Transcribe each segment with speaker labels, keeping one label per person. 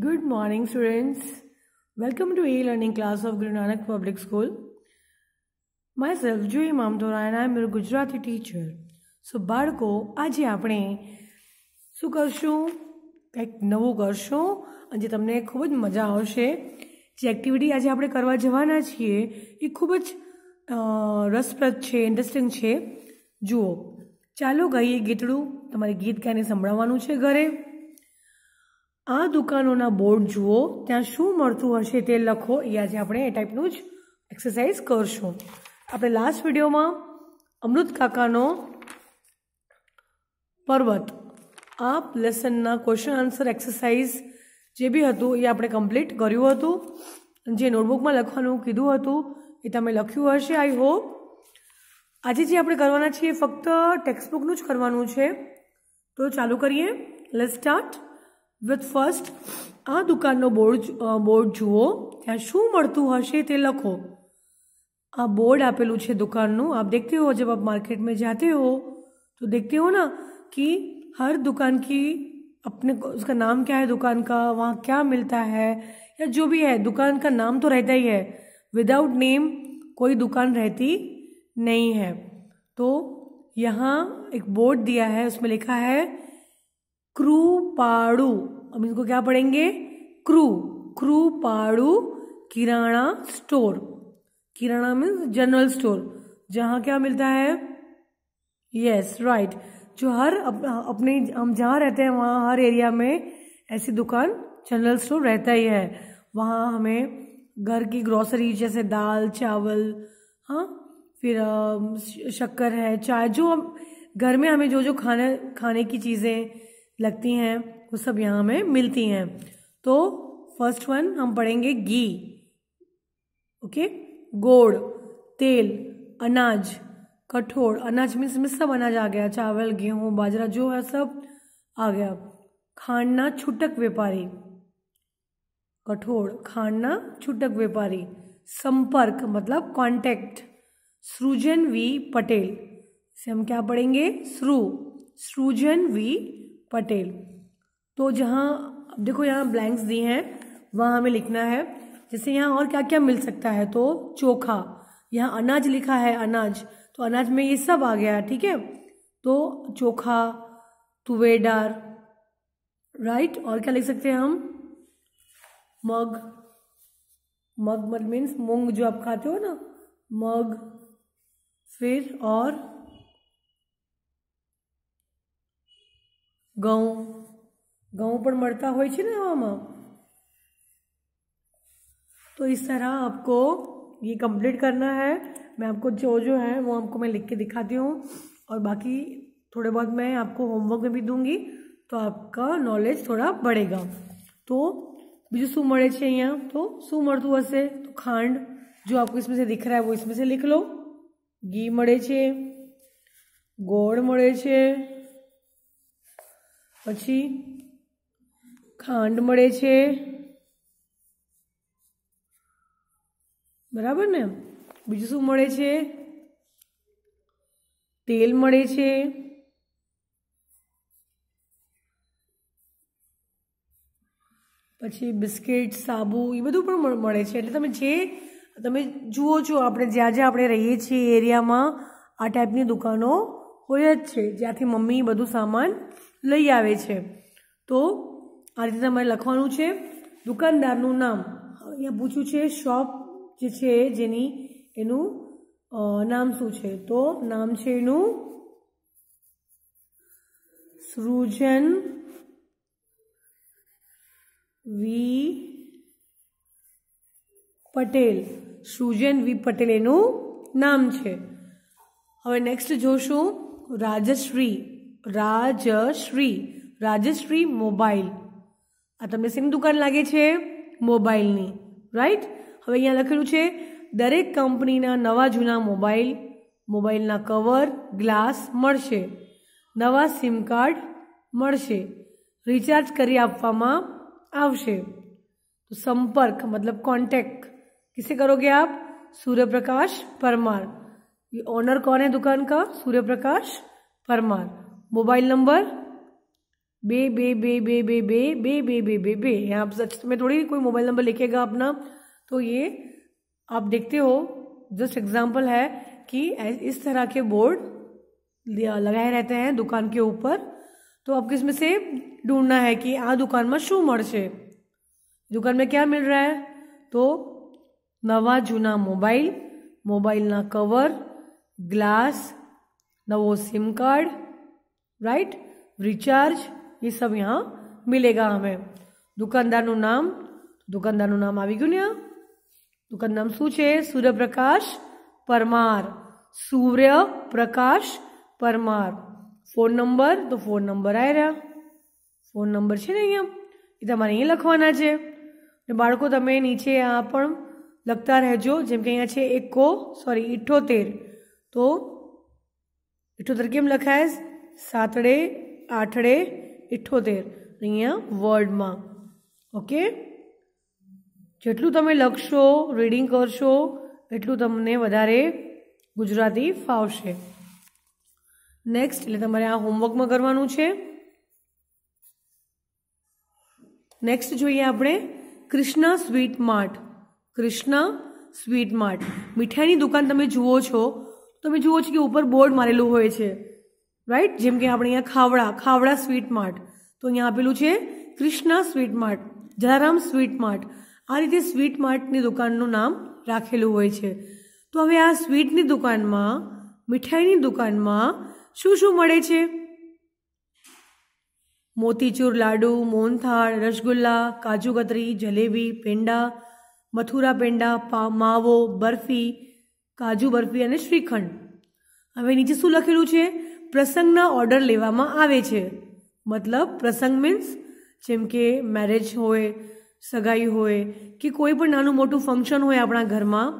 Speaker 1: Good morning, students. Welcome to e learning class of Guru Nanak Public School. Myself, Jui Mamtora, and I'm your Gujarati teacher. સો બાળકો આજે આપણે શું કરશું કંઈક નવું કરશું અને જે તમને ખૂબ જ મજા આવશે જે એક્ટિવિટી આજે આપણે કરવા જવાના છીએ એ ખૂબ જ રસપ્રદ છે ઇન્ટરેસ્ટિંગ છે જુઓ ચાલો ગઈએ ગીતડું તમારે ગીત ગાઈને સંભળાવવાનું છે ઘરે આ દુકાનોના બોર્ડ જુઓ ત્યાં શું મળતું હશે તે લખો એ આજે આપણે એ ટાઈપનું જ એક્સરસાઈઝ કરશું આપણે લાસ્ટ વિડિયોમાં અમૃત કાકાનો પર્વત આપ લેસન ના ક્વેશ્ચન આન્સર એક્સરસાઈઝ જે ભી હતું એ આપણે કમ્પલીટ કર્યું હતું અને જે નોટબુકમાં લખવાનું કીધું હતું એ તમે લખ્યું હશે આઈ હોપ આજે જે આપણે કરવાનું છે એ ફક્ત ટેક્સ્ટબુક નું જ કરવાનું છે તો ચાલુ કરીએ લેટ્સ સ્ટાર્ટ विद फर्स्ट आ दुकान नो बोर्ड बोर्ड जुवो यहां શું મળતું હશે તે લખો આ બોર્ડ આપેલું છે દુકાનનું આપ દેખ્યું હોય જ્યારે તમે માર્કેટમાં જાતે હો તો દેખતે હો ને કે દરેક દુકાનની અપને uska નામ ક્યા હે દુકાન કા વહા ક્યા મિલતા હે ય જો ભી હે દુકાન કા નામ તો રહેતા હી હે વિધાઉટ નેમ કોઈ દુકાન રહેતી નહીં હે તો યહાં એક બોર્ડ દિયા હે ઉસમે લખા હે क्रू पाड़ू हम इसको क्या पढ़ेंगे क्रू क्रू पाड़ू kirana store kirana means general store जहाँ क्या मिलता है यस राइट जो हर अप, अपने हम जहाँ रहते हैं वहाँ हर एरिया में ऐसी दुकान जनरल स्टोर रहता ही है वहाँ हमें घर की ग्रोसरी जैसे दाल चावल हाँ फिर शक्कर है चाय जो हम घर में हमें जो जो खाने खाने की चीज़ें लगती हैं वो सब यहाँ हमें मिलती हैं तो फर्स्ट वन हम पढ़ेंगे घी ओके गोड़ तेल अनाज कठोर अनाज में इसमें सब अनाज आ गया चावल गेहूं बाजरा जो है सब आ गया खाना छुटक व्यापारी कठोर खाना छुटक व्यापारी संपर्क मतलब कांटेक्ट सृजन वी पटेल से हम क्या पढ़ेंगे श्रु सृजन वी पटेल तो जहाँ देखो यहाँ ब्लैंक्स दिए हैं वहाँ हमें लिखना है जैसे यहाँ और क्या क्या मिल सकता है तो चोखा यहाँ अनाज लिखा है अनाज तो अनाज में ये सब आ गया ठीक है तो चोखा तुवेडार राइट और क्या लिख सकते हैं हम मग मग मत मतलब मीन्स मूंग जो आप खाते हो ना मग फिर और घऊ घऊ पर मरता हो हवा में तो इस तरह आपको ये कंप्लीट करना है मैं आपको जो जो है वो आपको मैं लिख के दिखाती हूँ और बाकी थोड़े बहुत मैं आपको होमवर्क में भी दूंगी तो आपका नॉलेज थोड़ा बढ़ेगा तो બીજું શું મળે છે तो તો શું મળતું હશે तो खांड जो आपको इसमें से दिख रहा है वो इसमें से लिख लो घी મળે छे गोड़ મળે છે પછી ખાંડ મળે છે બરાબર ને બીજું શું મળે છે તેલ મળે છે પછી બિસ્કિટ સાબુ એ બધું પણ મળે છે એટલે તમે જે તમે જુઓ છો આપણે જ્યાં જ્યાં આપણે રહીએ છીએ એરિયામાં આ ટાઈપની દુકાનો હોય જ છે જ્યાંથી મમ્મી બધું સામાન લઈ આવે છે તો આ રીતે તમારે લખવાનું છે દુકાનદારનું નામ અહીંયા પૂછ્યું છે શોપ જે છે જેની એનું નામ શું છે તો નામ છે એનું સૃજન વી પટેલ સૃજન વી પટેલ એનું નામ છે હવે નેક્સ્ટ જોશું રાજશ્રી राजश्री राजश्री मोबाइल આ તમને સિમ દુકાન લાગે છે મોબાઈલ ની રાઈટ હવે અહીંયા લખેલું છે દરેક કંપનીના નવા જૂના મોબાઈલ મોબાઈલ ના કવર ગ્લાસ મળશે નવા સિમ કાર્ડ મળશે રિચાર્જ કરી આપવામાં આવશે તો સંપર્ક મતલબ કોન્ટેક્ટ કিসে કરોગે આપ સૂર્યપ્રકાશ પરમાર ય ઓનર કોને દુકાન કા સૂર્યપ્રકાશ પરમાર मोबाइल नंबर बे बे बे बे बे बे बे बे बे बे बे यहाँ सच में थोड़ी कोई मोबाइल नंबर लिखेगा अपना तो ये आप देखते हो जस्ट एग्जाम्पल है कि इस तरह के बोर्ड लगाए रहते हैं दुकान के ऊपर तो आपको इसमें से ढूंढना है कि आ दुकान में शू से दुकान में क्या मिल रहा है तो नवा जूना मोबाइल मोबाइल ना कवर ग्लास नवो सिम कार्ड राइट रिचार्ज ये सब यहाँ मिलेगा हमें दुकानदार नाम दुकानदार नु नाम आ गयु ना दुकान नाम शू सूर्य प्रकाश परमार सूर्य प्रकाश परमार फोन नंबर तो फोन नंबर आ रहा फोन नंबर है अँ ये ते नीचे यहाँ रहो जम के अँ सॉरी तो इटोतेर केम लखाए 78 88 78 અહીંયા વર્ડમાં ઓકે જેટલું તમે લખશો રીડિંગ કરશો એટલું તમને વધારે ગુજરાતી ફાવશે નેક્સ્ટ એટલે તમારે આ હોમવર્ક માં કરવાનું છે નેક્સ્ટ જોઈએ આપણે Krishna sweet mart Krishna sweet mart મીઠાઈની દુકાન તમે જુઓ છો તમે જુઓ છો કે ઉપર બોર્ડ મારેલું હોય છે રાઈટ જેમ કે આપણે અહીંયા ખાવડા ખાવડા સ્વીટ માર્ટ તો અહીંયા આપેલું છે Krishna sweet mart Jalaram sweet mart આ રીતે સ્વીટ માર્ટની દુકાનનું નામ રાખેલું હોય છે તો હવે આ સ્વીટની દુકાનમાં મીઠાઈની દુકાનમાં શું શું મળે છે મોતીચૂર લાડુ મોહનથાળ રસગુલ્લા કાજુ કતરી જલેબી પેંડા મથુરા પેંડા માવો બરફી કાજુ બરફી અને શ્રીખંડ હવે નીચે શું લખેલું છે પ્રસંગના ઓર્ડર લેવામાં આવે છે મતલબ પ્રસંગ મીન્સ જેમ કે મેરેજ હોય સગાઈ હોય કે કોઈ પણ નાનું મોટું ફંક્શન હોય આપણા ઘરમાં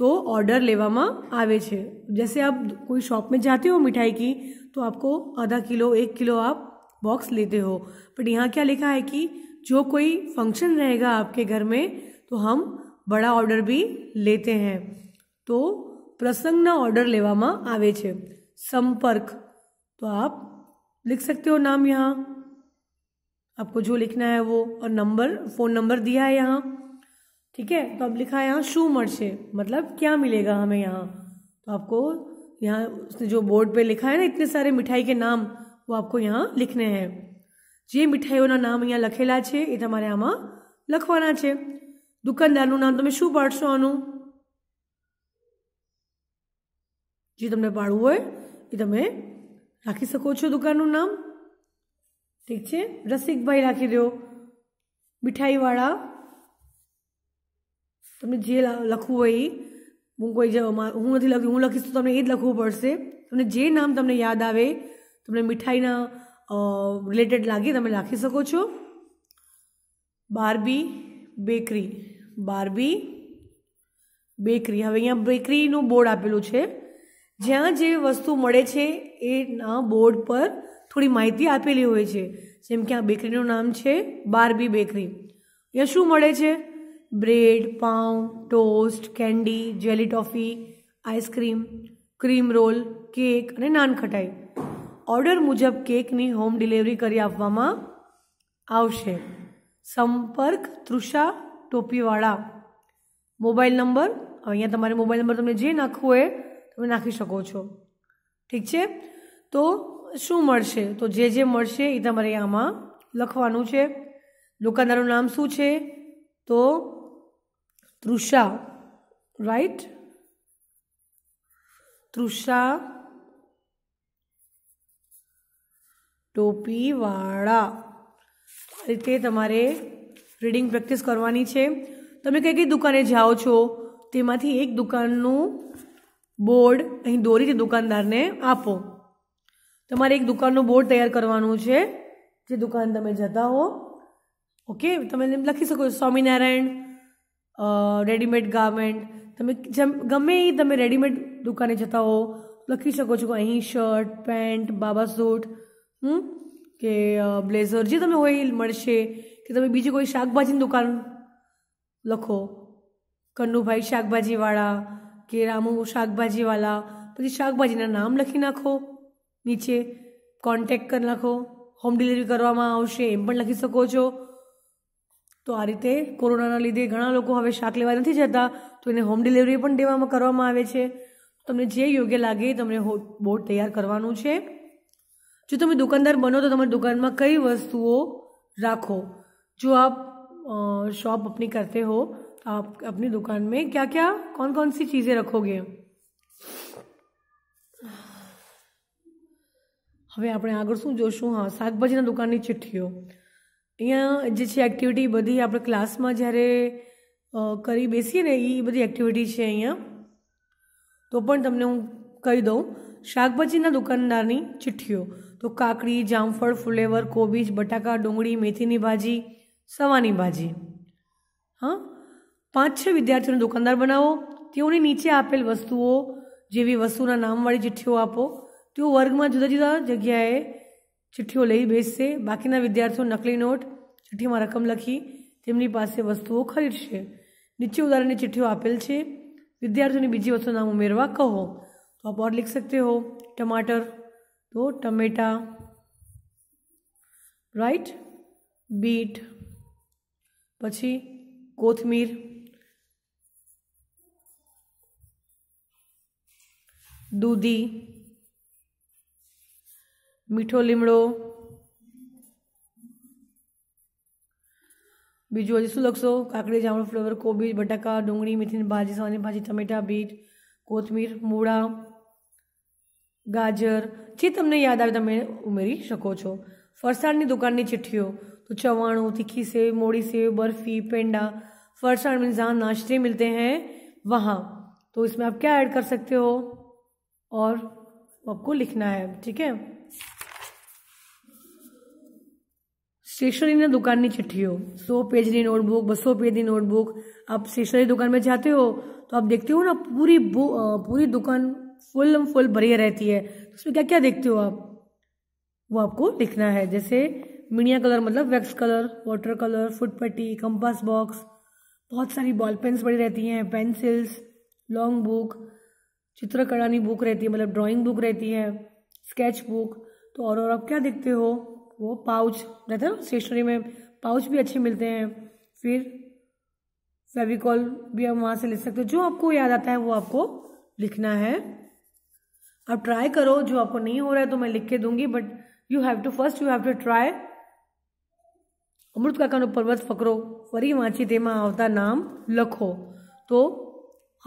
Speaker 1: તો ઓર્ડર લેવામાં આવે છે जैसे आप कोई शॉप में जाते हो मिठाई की तो आपको आधा किलो 1 किलो आप बॉक्स लेते हो बट यहां क्या लिखा है कि जो कोई फंक्शन रहेगा आपके घर में तो हम बड़ा ऑर्डर भी लेते हैं तो પ્રસંગના ઓર્ડર લેવામાં આવે છે संपर्क तो आप लिख सकते हो नाम यहाँ आपको जो लिखना है वो और नंबर फ़ोन नंबर दिया है यहाँ ठीक है तो अब लिखा है यहाँ शू मर्चे मतलब क्या मिलेगा हमें यहाँ तो आपको यहाँ उसने जो बोर्ड पे लिखा है ना इतने सारे मिठाई के नाम वो आपको यहाँ लिखने हैं मिठाईओं મીઠાઈઓના नाम यहाँ લખેલા है ये તમારે આમાં લખવાના છે नाम નામ તમે शू પાડશો આનું जी तुमने પાડવું है એ તમે રાખી શકો છો દુકાનનું નામ ઠીક છે રસિકભાઈ રાખી દો મીઠાઈવાળા તમને જે લખવું હોય એ હું કોઈ જ હું નથી લખી હું લખીશ તો તમને એ જ લખવું પડશે તમને જે નામ તમને યાદ આવે તમને મીઠાઈના રિલેટેડ લાગે તમે રાખી શકો છો બારબી બેકરી બારબી બેકરી હવે અહીંયા બેકરીનું બોર્ડ આપેલું છે જ્યાં જે વસ્તુ મળે છે એ ના બોર્ડ પર થોડી માહિતી આપેલી હોય છે જેમ કે આ બેકરીનું નામ છે બાર્બી બેકરી અહીં શું મળે છે બ્રેડ પાઉં toast candy jelly toffee ice cream クリーム roll cake અને नान खટાઈ ઓર્ડર મુજબ કેક ની હોમ ડિલિવરી કરી આવવામાં આવશે સંપર્ક તૃષા ટોપીવાળા મોબાઈલ નંબર અહીંયા તમારો મોબાઈલ નંબર તમે જે નાખ્યો એ તમે નાખી શકો છો ઠીક છે તો શું મળશે તો જે જે મળશે એ તમારે આમાં લખવાનું છે દુકાનદારનું નામ શું છે તો તૃષા રાઈટ તૃષા ટોપીવાળા આ રીતે તમારે રીડિંગ પ્રેક્ટિસ કરવાની છે તમે કઈ કઈ દુકાને જાઓ છો તેમાંથી એક દુકાનનું બોર્ડ અહીં દોરીને દુકાનદારને આપો તમારે એક દુકાનનું બોર્ડ તૈયાર કરવાનું છે જે દુકાન તમે જતા હો ઓકે તમે લખી શકો છો સ્વામિનારાયણ રેડીમેડ ગાર્મેન્ટ તમે જેમ ગમે એ તમે રેડીમેડ દુકાને જતા હો લખી શકો છો અહીં શર્ટ પેન્ટ બાબા સૂટ હમ કે બ્લેઝર જે તમે હોય એ મળશે કે તમે બીજી કોઈ શાકભાજીની દુકાન લખો કન્નુભાઈ શાકભાજીવાળા કે રામુ શાકભાજીવાલા પછી શાકભાજીના નામ લખી નાખો નીચે કોન્ટેક કરી નાખો હોમ ડિલિવરી કરવામાં આવશે એમ પણ લખી શકો છો તો આ રીતે કોરોનાના લીધે ઘણા લોકો હવે શાક લેવા નથી જતા તો એને હોમ ડિલિવરી પણ દેવામાં કરવામાં આવે છે તમને જે યોગ્ય લાગે તમને બોર્ડ તૈયાર કરવાનું છે જો તમે દુકાનદાર બનો તો તમારી દુકાનમાં કઈ વસ્તુઓ રાખો જો આપ શોપ અપની કરતે હો आप अपनी दुकान में क्या क्या कौन कौन सी चीज़ें रखोगे હવે આપણે આગળ શું જોશું હા શાકભાજીના દુકાનની ચિઠ્ઠીઓ અહીંયા જે છે એક્ટિવિટી બધી આપણે ક્લાસમાં જ્યારે કરી બેસીએ ને એ બધી એક્ટિવિટી છે અહીંયા તો પણ તમને હું કહી દઉં શાકભાજીના દુકાનદારની ચિઠ્ઠીઓ તો કાકડી જામફળ ફુલેવર કોબીજ બટાકા ડુંગળી મેથીની ભાજી સવાની ભાજી હા પાંચ છ વિદ્યાર્થીને દુકાનદાર બનાવો ત્યોને નીચે આપેલ વસ્તુઓ જેવી વસ્તુના નામવાળી ચિઠ્ઠીઓ આપો ત્યો વર્ગમાં જુદા જુદા જગ્યાએ ચિઠ્ઠીઓ લઈ ભેજસે બાકીના વિદ્યાર્થીઓ નકલી નોટ ચિઠ્ઠીમાં રકમ લખી તેમની પાસે વસ્તુઓ ખરીદે નીચે ઉદાહરણે ચિઠ્ઠીઓ આપેલ છે વિદ્યાર્થીને બીજી વસ્તુનું નામ ઉમેરવા કહો તો અપોર્ટ લખ سکتے હો ટમેટા તો ટમેટા રાઈટ બીટ પછી કોથમીર दूधी मीठो लीमड़ो बीजू हज शू लखशो काकड़ी जामण फ्लेवर कोबीज बटाका डूंगी मेथी भाजी सवानी भाजी टमेटा बीट कोथमीर मूड़ा गाजर जी तमने याद आए ते उमरी सको फरसाणनी दुकाननी चिट्ठी तो चवाणु तीखी सेव मोड़ी सेव बर्फी पेंडा फरसाण में जहाँ नाश्ते मिलते हैं वहाँ तो इसमें आप क्या ऐड कर सकते हो और आपको लिखना है ठीक है स्टेशनरी ने સ્ટેશનરીના चिट्ठी हो सौ पेज ની नोटबुक बसो पेज ની नोटबुक आप स्टेशनरी दुकान में जाते हो तो आप देखते हो ना पूरी पूरी दुकान फुल फुल भरी रहती है उसमें क्या क्या देखते हो आप वो आपको लिखना है जैसे मिनिया कलर मतलब wax colour water colour foot पट्टी कंपास बॉक्स बहुत सारी बॉल पेन्स पड़ी रहती हैं पेंसिल्स लॉन्ग बुक चित्रकला बुक रहती है मतलब ड्राइंग बुक रहती है स्केच बुक तो और और आप क्या देखते हो वो पाउच रहता है ना स्टेशनरी में पाउच भी अच्छे मिलते हैं फिर फेविकॉल भी हम वहाँ से लिख सकते हो जो आपको याद आता है वो आपको लिखना है आप ट्राई करो जो आपको नहीं हो रहा है तो मैं लिख के दूंगी but you have to first you have to try अमृत કાકાનો पर्वत फकरो वरी वाची देमा आवता नाम लखो तो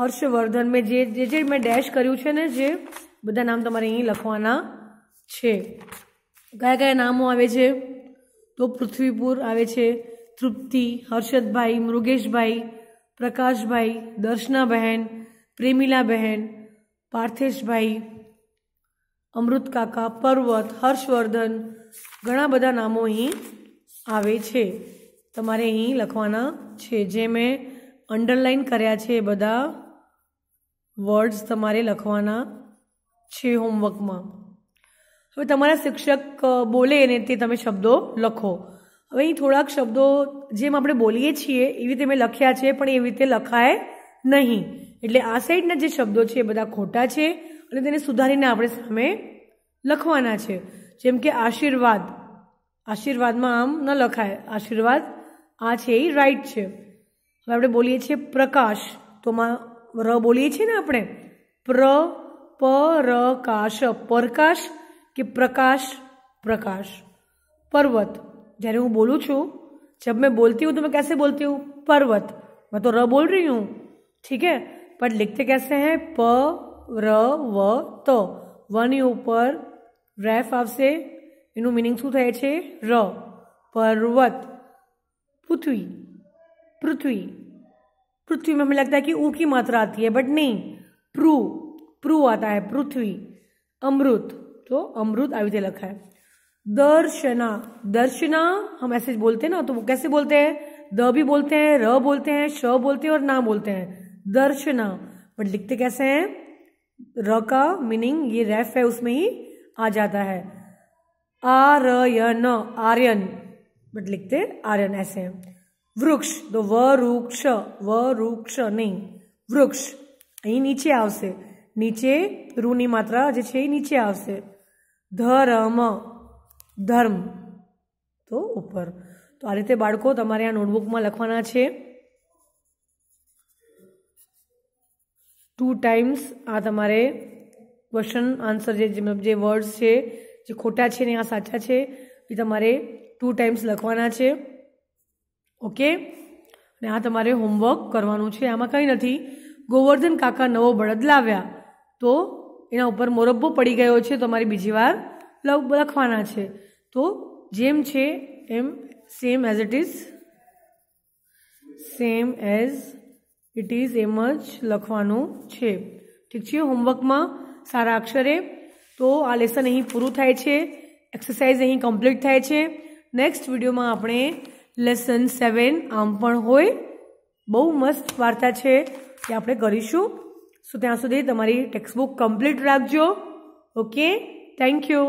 Speaker 1: હર્ષવર્ધન મેં જે જે જે મેં ડેશ કર્યું છે ને જે બધા નામ તમારે અહીં લખવાના છે કયા કયા નામો આવે છે તો પૃથ્વીપુર આવે છે તૃપ્તિ હર્ષદભાઈ મૃગેશભાઈ પ્રકાશભાઈ દર્શનાબહેન પ્રેમિલાબહેન પાર્થેશભાઈ અમૃતકાકા પર્વત હર્ષવર્ધન ઘણા બધા નામો અહીં આવે છે તમારે અહીં લખવાના છે જે મેં અંડરલાઈન કર્યા છે એ બધા વર્ડ્સ તમારે લખવાના છે હોમવર્કમાં હવે તમારા શિક્ષક બોલે અને તે તમે શબ્દો લખો હવે અહીં થોડાક શબ્દો જેમ આપણે બોલીએ છીએ એવી રીતે મેં લખ્યા છે પણ એવી રીતે લખાય નહીં એટલે આ સાઈડના જે શબ્દો છે એ બધા ખોટા છે અને તેને સુધારીને આપણે સામે લખવાના છે જેમ કે આશીર્વાદ આશીર્વાદમાં આમ ન લખાય આશીર્વાદ આ છે એ રાઈટ છે હવે આપણે બોલીએ છીએ પ્રકાશ તો માં र બોલીએ છે ને આપણે પ્ર પ ર પ્રકાશ પ્રકાશ કે પ્રકાશ પ્રકાશ પર્વત જ્યારે હું બોલું છું જબ મે બોલતી હું તમે ક Kaise બોલતી હું પર્વત મે તો ર બોલ રહી હું ઠીક હે પર લખતે કેસે હે પ ર વ ત વ ની ઉપર રેફ આવસે એનું मीनिंग શું થાય છે ર પર્વત પૃથ્વી પૃથ્વી पृथ्वी में हमें लगता है कि ऊ की मात्रा आती है बट नहीं प्रू प्रू आता है पृथ्वी अमृत तो अमृत आयुधे लखा है दर्शना दर्शना हम ऐसे बोलते हैं ना तो वो कैसे बोलते हैं द भी बोलते हैं र बोलते हैं श बोलते हैं और ना बोलते हैं दर्शना बट लिखते कैसे हैं र का मीनिंग ये रेफ है उसमें ही आ जाता है यन आर्यन बट लिखते आर्यन ऐसे हैं વૃક્ષ તો વૃક્ષ વૃક્ષ નહીં વૃક્ષ અહીં નીચે આવશે નીચે ઋની માત્રા જે છે એ નીચે આવશે ધર્મ ધર્મ તો ઉપર તો આ રીતે બાળકો તમારે આ નોટબુકમાં લખવાના છે ટુ ટાઈમ્સ આ તમારે ક્વેશ્ચન આન્સર જે જે વર્ડ્સ છે જે ખોટા છે ને આ સાચા છે એ તમારે ટુ ટાઈમ્સ લખવાના છે ઓકે અને આ તમારે હોમવર્ક કરવાનું છે આમાં કંઈ નથી ગોવર્ધન કાકા નવો બળદ લાવ્યા તો એના ઉપર મોરબ્બો પડી ગયો છે તમારે બીજી વાર લખવાના છે તો જેમ છે એમ same as it is same as it is એમ જ લખવાનું છે ઠીક છે હોમવર્કમાં સારા અક્ષરે તો આ લેસન અહીં પૂરું થાય છે એક્સરસાઇઝ અહીં કમ્પ્લીટ થાય છે નેક્સ્ટ વિડીયોમાં આપણે લેસન સેવેન આમ પણ હોય બહુ મસ્ત વાર્તા છે એ આપણે કરીશું સો ત્યાં સુધી તમારી ટેક્સ્ટબુક કમ્પ્લીટ રાખજો ઓકે થેન્ક યુ